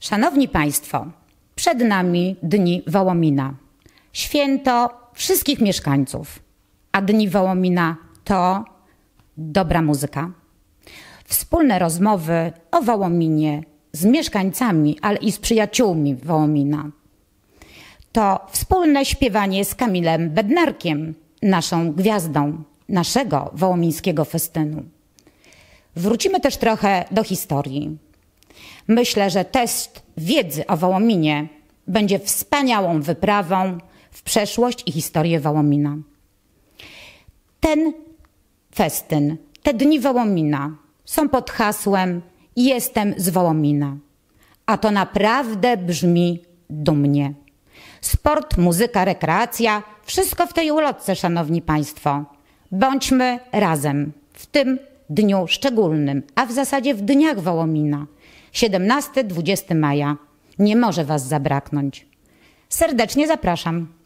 Szanowni Państwo, przed nami dni Wołomina. Święto wszystkich mieszkańców, a dni Wołomina to dobra muzyka. Wspólne rozmowy o Wołominie z mieszkańcami, ale i z przyjaciółmi Wołomina. To wspólne śpiewanie z Kamilem Bednarkiem, naszą gwiazdą naszego wołomińskiego festynu. Wrócimy też trochę do historii Myślę, że test wiedzy o Wołominie będzie wspaniałą wyprawą w przeszłość i historię Wołomina. Ten festyn, te dni Wołomina są pod hasłem Jestem z Wołomina. A to naprawdę brzmi dumnie. Sport, muzyka, rekreacja wszystko w tej ulotce, szanowni państwo. Bądźmy razem w tym dniu szczególnym, a w zasadzie w dniach Wołomina. 17-20 maja. Nie może Was zabraknąć. Serdecznie zapraszam.